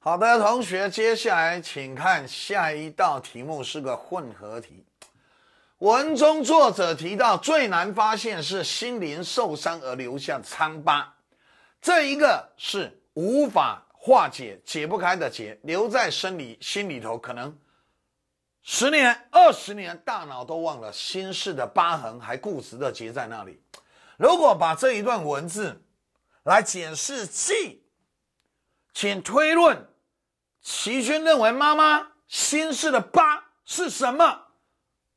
好的，同学，接下来请看下一道题目，是个混合题。文中作者提到最难发现是心灵受伤而留下伤疤，这一个是无法化解、解不开的结，留在生理心里头，可能十年、二十年，大脑都忘了，心事的疤痕还固执的结在那里。如果把这一段文字来解释，系。请推论，齐宣认为妈妈心事的八是什么？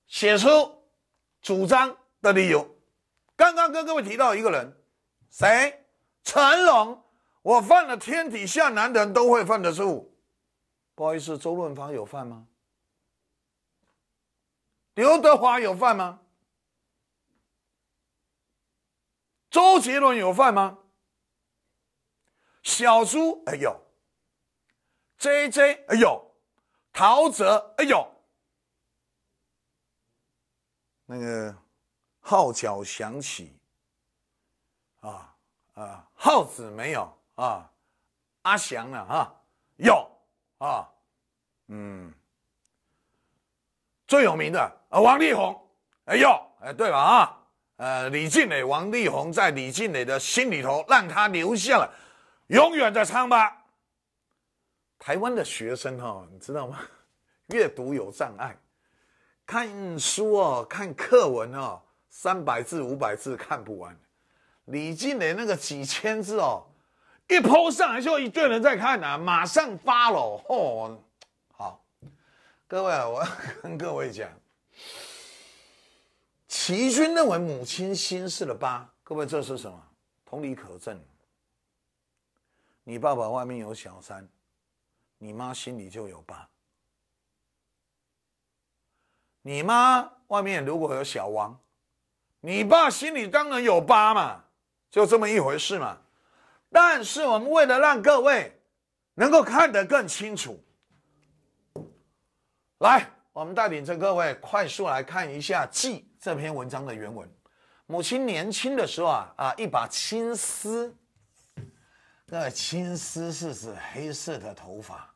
写出主张的理由。刚刚跟各位提到一个人，谁？成龙。我犯了天底下男人都会犯的错误。不好意思，周润发有犯吗？刘德华有犯吗？周杰伦有犯吗？小猪哎呦 j J 哎呦，陶喆哎呦，那个号角响起啊啊号子没有啊，阿翔呢啊有啊嗯最有名的啊王力宏哎呦，哎对了啊呃李静磊王力宏在李静磊的心里头让他留下了。永远的唱吧。台湾的学生哈，你知道吗？阅读有障碍，看书哦，看课文哦，三百字五百字看不完。李金莲那个几千字哦，一抛上来就一堆人在看呐，马上发了哦，好，各位，我跟各位讲，齐军认为母亲心事的八，各位这是什么？同理可证。你爸爸外面有小三，你妈心里就有爸。你妈外面如果有小王，你爸心里当然有疤嘛，就这么一回事嘛。但是我们为了让各位能够看得更清楚，来，我们带领着各位快速来看一下《记》这篇文章的原文。母亲年轻的时候啊啊，一把青丝。那青丝是指黑色的头发。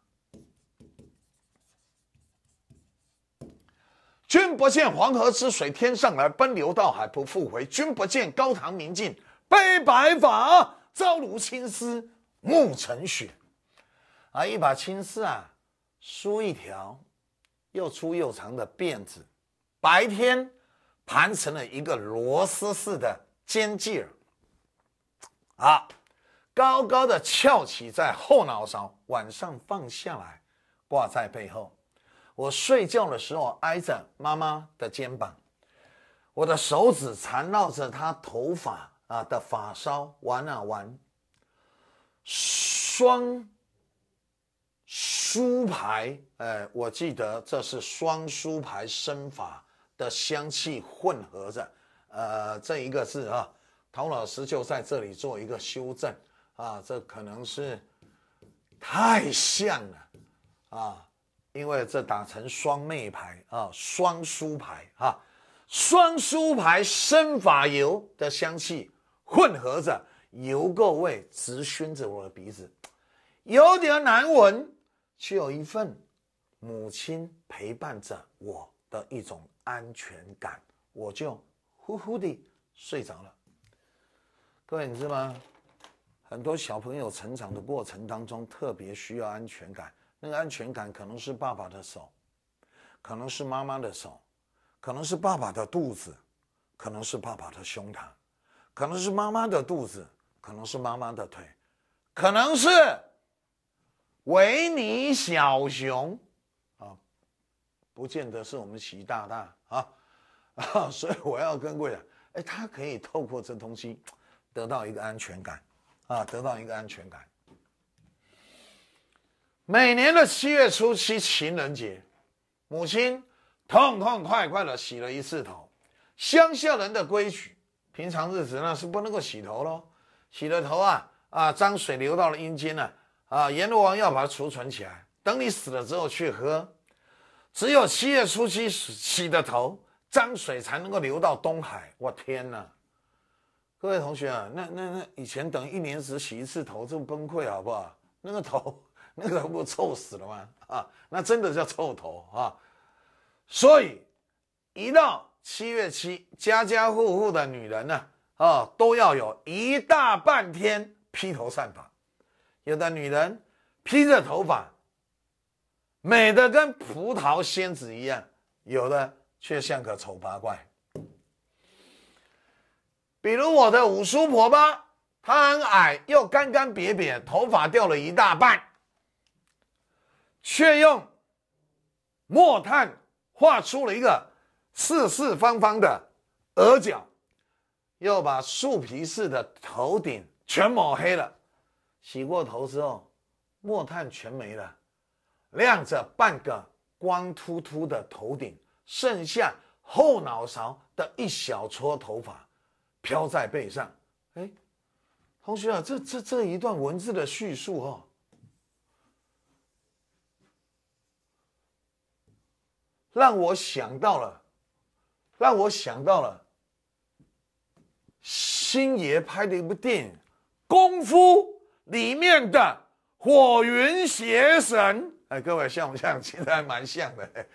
君不见黄河之水天上来，奔流到海不复回。君不见高堂明镜悲白发，朝如青丝暮成雪。啊，一把青丝啊，梳一条又粗又长的辫子，白天盘成了一个螺丝似的尖髻儿啊。高高的翘起在后脑勺，晚上放下来，挂在背后。我睡觉的时候挨着妈妈的肩膀，我的手指缠绕着她头发啊的发梢玩啊玩。双，梳牌，哎，我记得这是双梳牌身法的香气混合着，呃，这一个字啊，陶老师就在这里做一个修正。啊，这可能是太像了啊！因为这打成双妹牌啊，双叔牌啊，双叔牌生法油的香气混合着油垢味，直熏着我的鼻子，有点难闻，却有一份母亲陪伴着我的一种安全感，我就呼呼的睡着了。各位，你知道吗？很多小朋友成长的过程当中，特别需要安全感。那个安全感可能是爸爸的手，可能是妈妈的手，可能是爸爸的肚子，可能是爸爸的胸膛，可能是妈妈的肚子，可能是妈妈的腿，可能是维尼小熊啊，不见得是我们习大大啊啊！所以我要跟位讲，哎，他可以透过这东西得到一个安全感。啊，得到一个安全感。每年的七月初七情人节，母亲痛痛快快的洗了一次头。乡下人的规矩，平常日子呢是不能够洗头喽。洗了头啊啊，脏水流到了阴间呢，啊，阎罗王要把它储存起来，等你死了之后去喝。只有七月初七洗的头，脏水才能够流到东海。我天哪！各位同学啊，那那那以前等一年时洗一次头就崩溃好不好？那个头，那个不臭死了吗？啊，那真的叫臭头啊！所以一到七月七，家家户户的女人呢，啊，都要有一大半天披头散发。有的女人披着头发，美的跟葡萄仙子一样；有的却像个丑八怪。比如我的五叔婆吧，她很矮，又干干瘪瘪，头发掉了一大半，却用墨炭画出了一个四四方方的额角，又把树皮似的头顶全抹黑了。洗过头之后，墨炭全没了，亮着半个光秃秃的头顶，剩下后脑勺的一小撮头发。飘在背上，哎，同学啊，这这这一段文字的叙述哦，让我想到了，让我想到了星爷拍的一部电影《功夫》里面的火云邪神。哎，各位像不像？其实还蛮像的，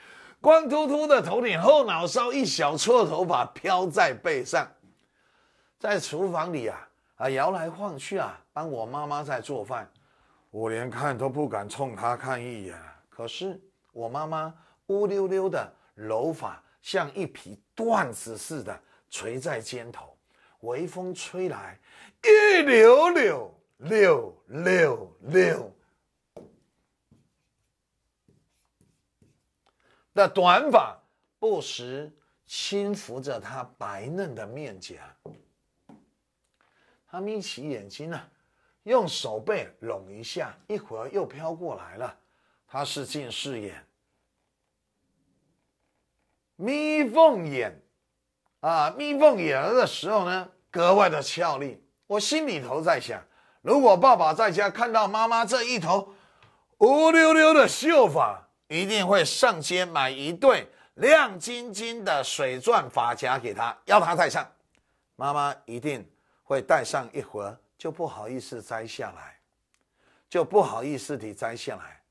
光秃秃的头顶，后脑勺一小撮头发飘在背上。在厨房里啊啊摇来晃去啊，帮我妈妈在做饭，我连看都不敢冲她看一眼。可是我妈妈乌溜溜的柔发像一匹缎子似的垂在肩头，微风吹来，一溜溜溜溜溜，那短发不时轻拂着她白嫩的面颊。他眯起眼睛呢，用手背拢一下，一会儿又飘过来了。他是近视眼，眯缝眼啊！眯缝眼的时候呢，格外的俏丽。我心里头在想：如果爸爸在家看到妈妈这一头乌溜溜的秀发，一定会上街买一对亮晶晶的水钻发夹给她，要她戴上。妈妈一定。会戴上一会儿，就不好意思摘下来，就不好意思地摘下来。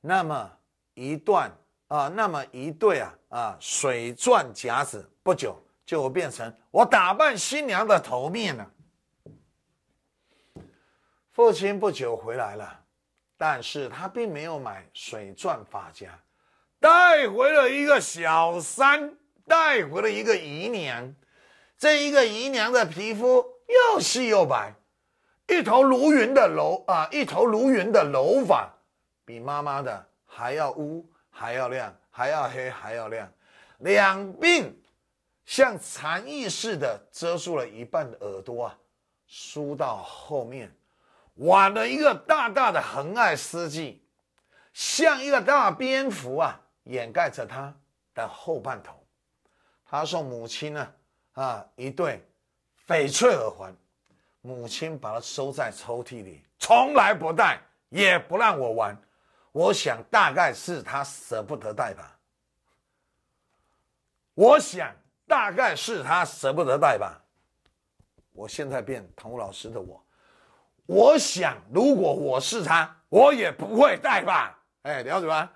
那么一段啊，那么一对啊啊，水钻夹子，不久就变成我打扮新娘的头面了。父亲不久回来了，但是他并没有买水钻发夹，带回了一个小三，带回了一个姨娘。这一个姨娘的皮肤。又细又白，一头如云的楼啊，一头如云的楼房，比妈妈的还要乌，还要亮，还要黑，还要亮。两鬓像蝉翼似的遮住了一半的耳朵啊，梳到后面，挽了一个大大的横爱丝髻，像一个大蝙蝠啊，掩盖着他的后半头。他送母亲呢啊，一对。翡翠耳环，母亲把它收在抽屉里，从来不戴，也不让我玩。我想，大概是她舍不得戴吧。我想，大概是她舍不得戴吧。我现在变唐老师的我，我想，如果我是她，我也不会戴吧。哎，聊什么？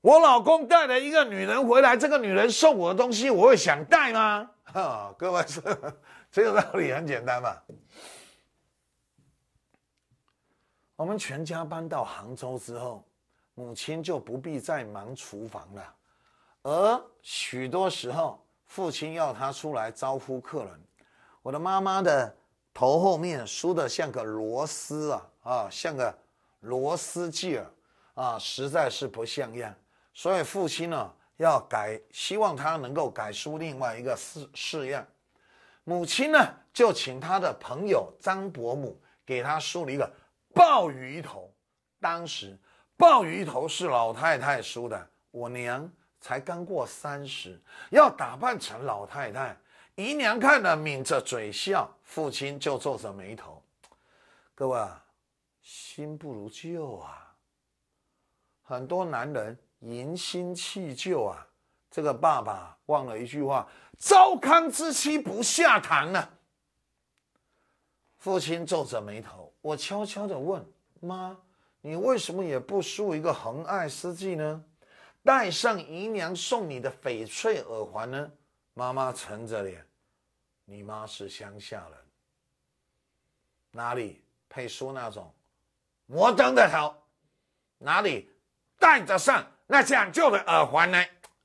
我老公带了一个女人回来，这个女人送我的东西，我会想戴吗？啊，各位是 这个道理很简单嘛。我们全家搬到杭州之后，母亲就不必再忙厨房了，而许多时候父亲要他出来招呼客人。我的妈妈的头后面梳的像个螺丝啊啊，像个螺丝髻儿啊，实在是不像样，所以父亲呢。要改，希望他能够改梳另外一个式式样。母亲呢，就请他的朋友张伯母给他梳了一个鲍鱼头。当时鲍鱼头是老太太梳的，我娘才刚过三十，要打扮成老太太。姨娘看了抿着嘴笑，父亲就皱着眉头：“各位，啊，新不如旧啊！很多男人。”迎新弃旧啊！这个爸爸忘了一句话：“糟糠之妻不下堂呢。”父亲皱着眉头，我悄悄地问妈：“你为什么也不梳一个恒爱丝髻呢？戴上姨娘送你的翡翠耳环呢？”妈妈沉着脸：“你妈是乡下人，哪里配梳那种摩登的头？哪里戴得上？”那讲究的耳环呢？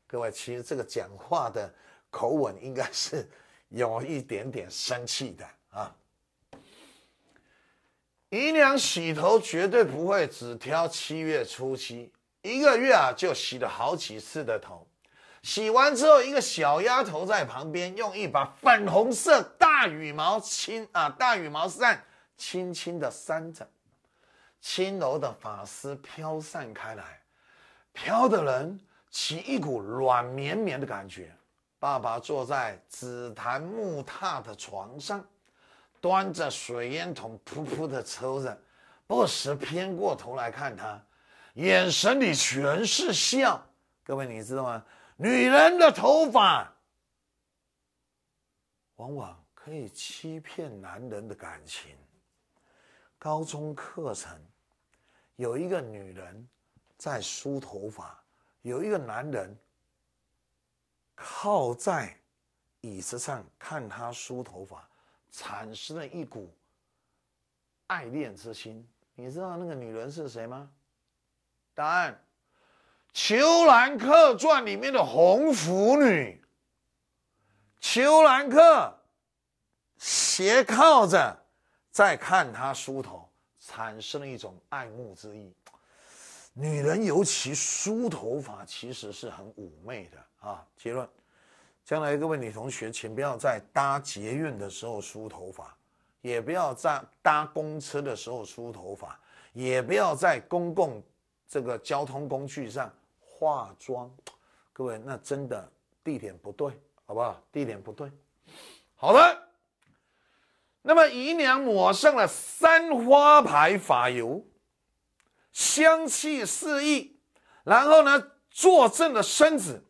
各位，其实这个讲话的口吻应该是有一点点生气的啊。姨娘洗头绝对不会只挑七月初七，一个月啊就洗了好几次的头。洗完之后，一个小丫头在旁边用一把粉红色大羽毛轻啊大羽毛扇轻轻的扇着，轻柔的发丝飘散开来。飘的人，起一股软绵绵的感觉。爸爸坐在紫檀木榻的床上，端着水烟筒，噗噗的抽着，不时偏过头来看他，眼神里全是笑。各位，你知道吗？女人的头发，往往可以欺骗男人的感情。高中课程，有一个女人。在梳头发，有一个男人靠在椅子上看他梳头发，产生了一股爱恋之心。你知道那个女人是谁吗？答案：《秋兰客传》里面的红拂女。秋兰客斜靠着在看他梳头，产生了一种爱慕之意。女人尤其梳头发，其实是很妩媚的啊。结论：将来各位女同学，请不要在搭捷运的时候梳头发，也不要在搭公车的时候梳头发，也不要在公共这个交通工具上化妆。各位，那真的地点不对，好不好？地点不对。好了，那么姨娘抹上了三花牌发油。香气四溢，然后呢，坐正了身子，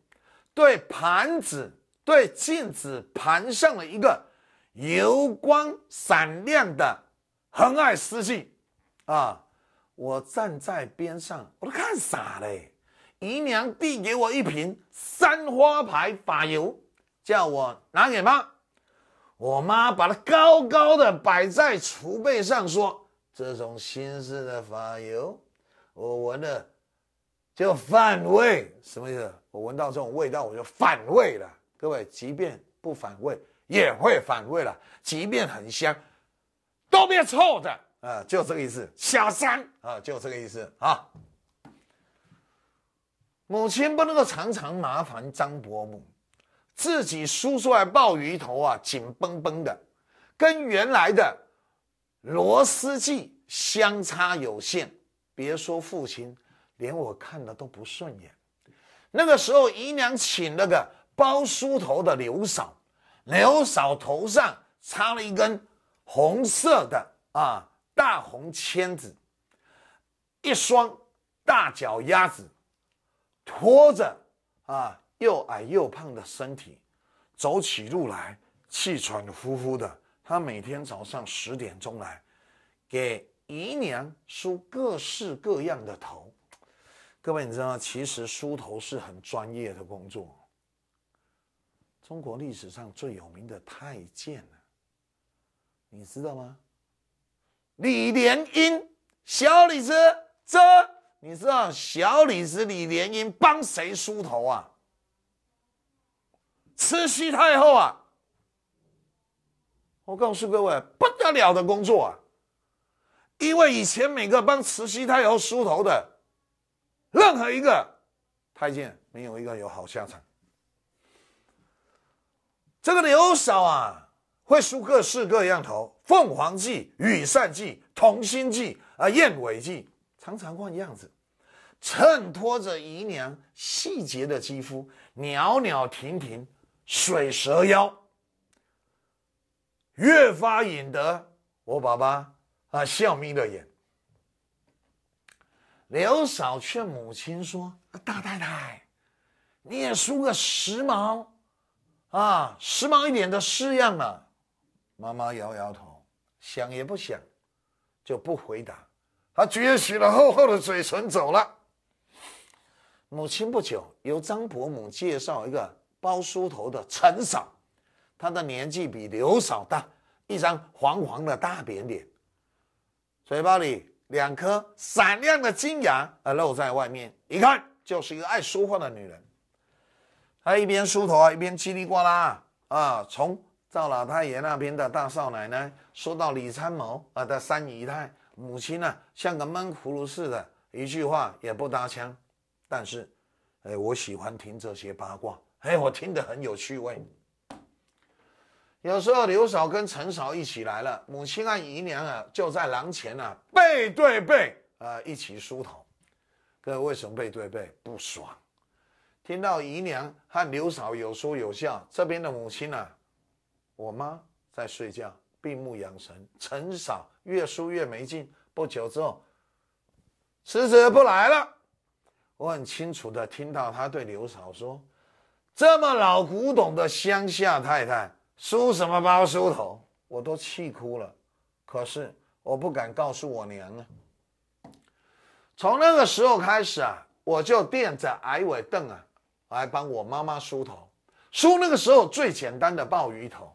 对盘子，对镜子，盘上了一个油光闪亮的恒爱丝巾，啊，我站在边上，我都看傻了。姨娘递给我一瓶三花牌法油，叫我拿给妈。我妈把它高高的摆在储备上，说：“这种新式的法油。”我闻了就反胃，什么意思？我闻到这种味道我就反胃了。各位，即便不反胃，也会反胃了。即便很香，都别臭的啊！就这个意思，小三啊，就这个意思啊。母亲不能够常常麻烦张伯母，自己梳出来鲍鱼头啊，紧绷绷的，跟原来的螺丝髻相差有限。别说父亲，连我看的都不顺眼。那个时候，姨娘请了个包梳头的刘嫂，刘嫂头上插了一根红色的啊大红签子，一双大脚丫子拖着啊又矮又胖的身体，走起路来气喘呼呼的。她每天早上十点钟来给。姨娘梳各式各样的头，各位你知道其实梳头是很专业的工作。中国历史上最有名的太监呢，你知道吗？李莲英，小李子，这你知道小李子李莲英帮谁梳头啊？慈禧太后啊！我告诉各位，不得了的工作啊！因为以前每个帮慈禧太后梳头的，任何一个太监没有一个有好下场。这个刘嫂啊，会梳各式各样头：凤凰髻、羽扇髻、同心髻、啊燕尾髻，常常换样子，衬托着姨娘细节的肌肤，袅袅婷婷，水蛇腰，越发引得我爸爸。他笑眯了眼，刘嫂劝母亲说：“大太太，你也梳个时髦，啊，时髦一点的式样啊。”妈妈摇摇头，想也不想，就不回答。他撅起了厚厚的嘴唇走了。母亲不久由张伯母介绍一个包梳头的陈嫂，她的年纪比刘嫂大，一张黄黄的大扁脸。嘴巴里两颗闪亮的金牙啊露在外面，一看就是一个爱说话的女人。她一边梳头一边叽里呱啦啊，从赵老太爷那边的大少奶奶说到李参谋啊的三姨太母亲呢，像个闷葫芦似的，一句话也不搭腔。但是，哎，我喜欢听这些八卦，哎，我听得很有趣味。有时候刘嫂跟陈嫂一起来了，母亲和姨娘啊就在廊前呢背对背啊一起梳头。位为什么背对背不爽？听到姨娘和刘嫂有说有笑，这边的母亲呢，我妈在睡觉，闭目养神。陈嫂越梳越没劲。不久之后，狮子不来了。我很清楚的听到他对刘嫂说：“这么老古董的乡下太太。”梳什么包梳头，我都气哭了，可是我不敢告诉我娘啊。从那个时候开始啊，我就垫着矮尾凳啊，来帮我妈妈梳头，梳那个时候最简单的鲍鱼头。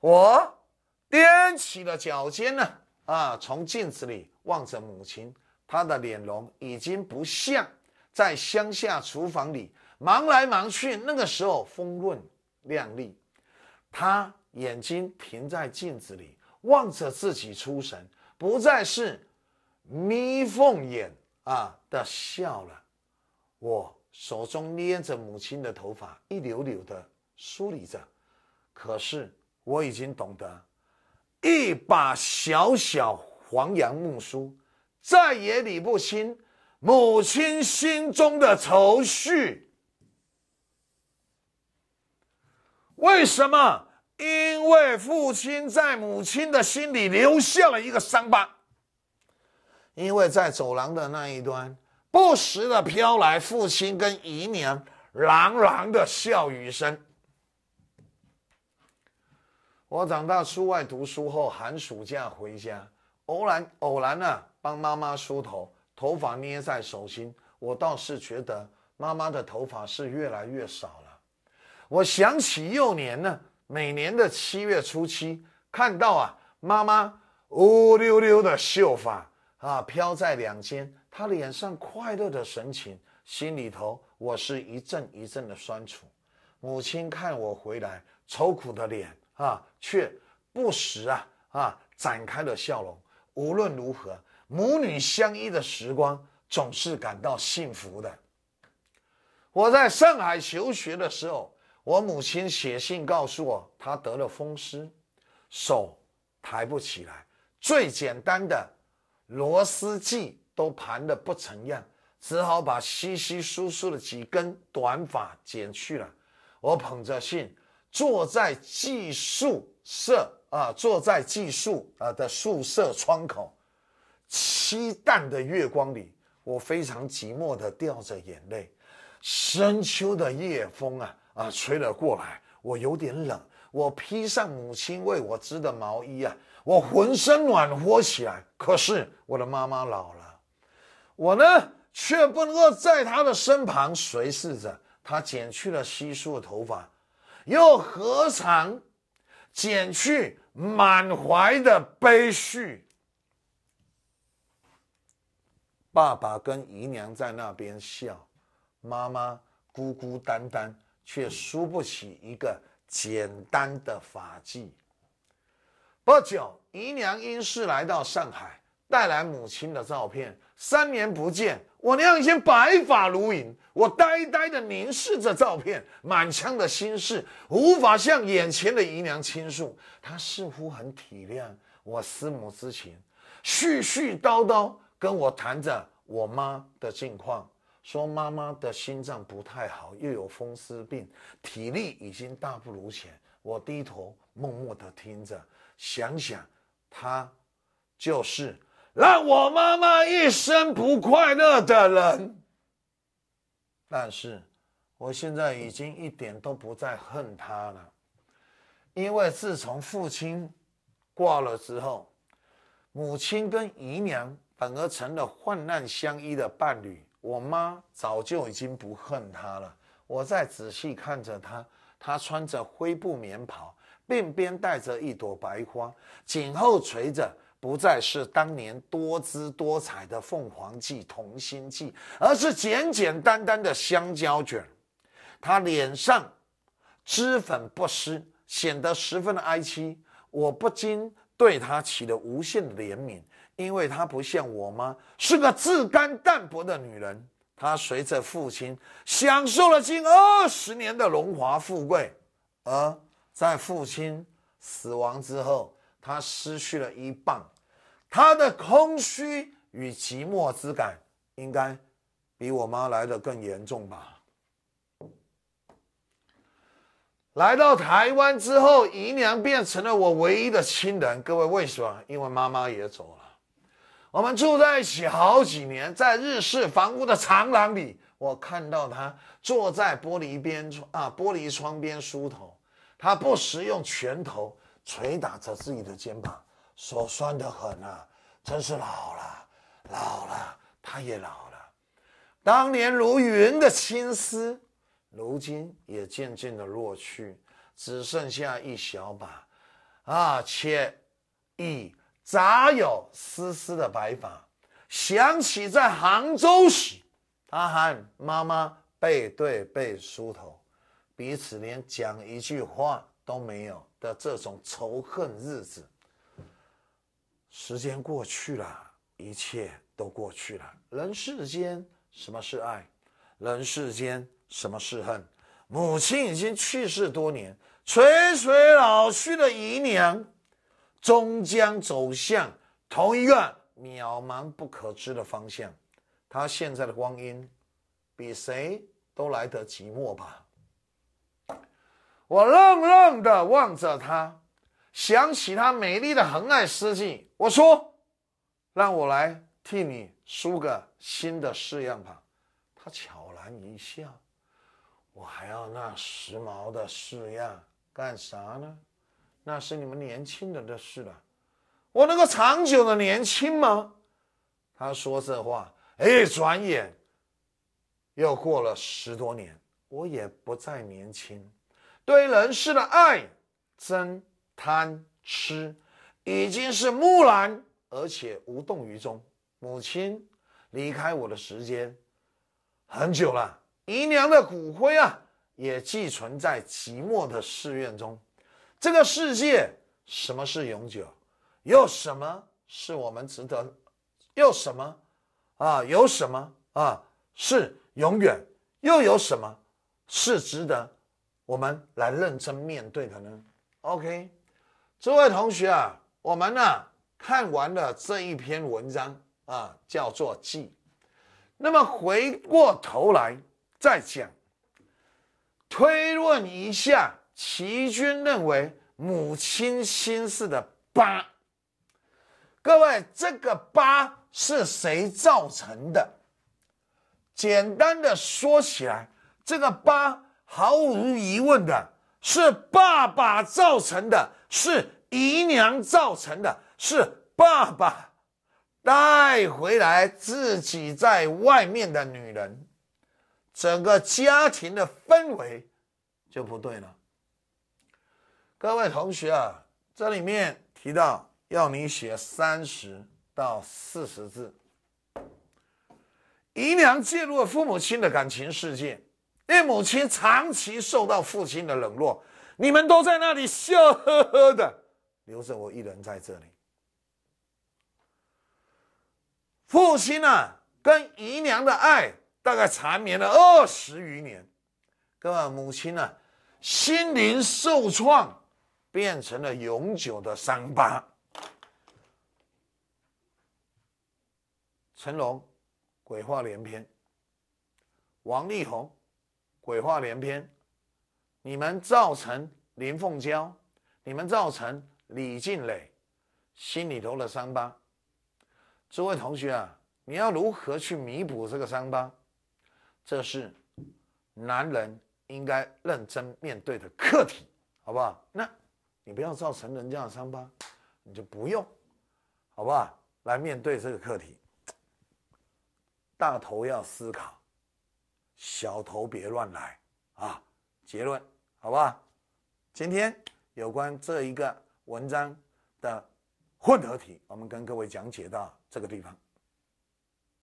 我踮起了脚尖呢，啊，从镜子里望着母亲，她的脸容已经不像在乡下厨房里忙来忙去那个时候丰润亮丽。他眼睛平在镜子里，望着自己出神，不再是眯缝眼啊的笑了。我手中捏着母亲的头发，一绺绺的梳理着，可是我已经懂得，一把小小黄杨木梳再也理不清母亲心中的愁绪。为什么？因为父亲在母亲的心里留下了一个伤疤。因为在走廊的那一端，不时的飘来父亲跟姨娘朗朗的笑语声。我长大出外读书后，寒暑假回家，偶然偶然呢，帮妈妈梳头，头发捏在手心，我倒是觉得妈妈的头发是越来越少。我想起幼年呢，每年的七月初七，看到啊，妈妈乌溜溜的秀发啊飘在两肩，她脸上快乐的神情，心里头我是一阵一阵的酸楚。母亲看我回来，愁苦的脸啊，却不时啊啊展开了笑容。无论如何，母女相依的时光总是感到幸福的。我在上海求学的时候。我母亲写信告诉我，她得了风湿，手抬不起来，最简单的螺丝剂都盘的不成样，只好把稀稀疏疏的几根短发剪去了。我捧着信，坐在寄宿舍啊，坐在寄宿啊的宿舍窗口，凄淡的月光里，我非常寂寞的掉着眼泪。深秋的夜风啊！啊，吹了过来，我有点冷。我披上母亲为我织的毛衣啊，我浑身暖和起来。可是我的妈妈老了，我呢却不能够在她的身旁，随侍着她。剪去了稀疏的头发，又何尝剪去满怀的悲绪？爸爸跟姨娘在那边笑，妈妈孤孤单单。却输不起一个简单的法纪。不久，姨娘因事来到上海，带来母亲的照片。三年不见，我娘已经白发如银。我呆呆的凝视着照片，满腔的心事无法向眼前的姨娘倾诉。她似乎很体谅我思母之情，絮絮叨叨跟我谈着我妈的近况。说：“妈妈的心脏不太好，又有风湿病，体力已经大不如前。”我低头默默的听着，想想，他，就是让我妈妈一生不快乐的人。但是，我现在已经一点都不再恨他了，因为自从父亲挂了之后，母亲跟姨娘反而成了患难相依的伴侣。我妈早就已经不恨他了。我再仔细看着他，他穿着灰布棉袍，鬓边戴着一朵白花，颈后垂着不再是当年多姿多彩的凤凰髻、同心髻，而是简简单单的香蕉卷。他脸上脂粉不施，显得十分的哀戚。我不禁对他起了无限的怜悯。因为她不像我妈，是个自甘淡泊的女人。她随着父亲享受了近二十年的荣华富贵，而在父亲死亡之后，她失去了一半。她的空虚与寂寞之感，应该比我妈来的更严重吧。来到台湾之后，姨娘变成了我唯一的亲人。各位，为什么？因为妈妈也走了。我们住在一起好几年，在日式房屋的长廊里，我看到他坐在玻璃边啊，玻璃窗边梳头。他不时用拳头捶打着自己的肩膀，手酸得很啊，真是老了，老了，他也老了。当年如云的青丝，如今也渐渐的落去，只剩下一小把。啊，且，一。咋有丝丝的白发？想起在杭州时，他喊妈妈背对背梳头，彼此连讲一句话都没有的这种仇恨日子。时间过去了一切都过去了。人世间什么是爱？人世间什么是恨？母亲已经去世多年，垂垂老去的姨娘。终将走向同一个渺茫不可知的方向。他现在的光阴，比谁都来得寂寞吧。我愣愣地望着他，想起他美丽的恒爱丝季，我说：“让我来替你梳个新的式样吧。”他悄然一笑。我还要那时髦的式样干啥呢？那是你们年轻人的事了，我能够长久的年轻吗？他说这话，哎，转眼又过了十多年，我也不再年轻。对人世的爱、憎、贪、痴，已经是木然，而且无动于衷。母亲离开我的时间很久了，姨娘的骨灰啊，也寄存在寂寞的寺院中。这个世界，什么是永久？又什么是我们值得？又什么？啊，有什么啊是永远？又有什么是值得我们来认真面对的呢？OK，这位同学啊，我们呢看完了这一篇文章啊，叫做记。那么回过头来再讲，推论一下。齐军认为母亲心事的疤，各位，这个疤是谁造成的？简单的说起来，这个疤毫无疑问的是爸爸造成的，是姨娘造成的，是爸爸带回来自己在外面的女人，整个家庭的氛围就不对了。各位同学啊，这里面提到要你写三十到四十字。姨娘介入了父母亲的感情世界，因为母亲长期受到父亲的冷落，你们都在那里笑呵呵的，留着我一人在这里。父亲啊，跟姨娘的爱大概缠绵了二十余年，各位母亲呢，心灵受创。变成了永久的伤疤。成龙，鬼话连篇；王力宏，鬼话连篇。你们造成林凤娇，你们造成李静蕾心里头的伤疤。诸位同学啊，你要如何去弥补这个伤疤？这是男人应该认真面对的课题，好不好？那。你不要造成人家的伤疤，你就不用，好不好？来面对这个课题，大头要思考，小头别乱来啊！结论，好吧？今天有关这一个文章的混合体，我们跟各位讲解到这个地方。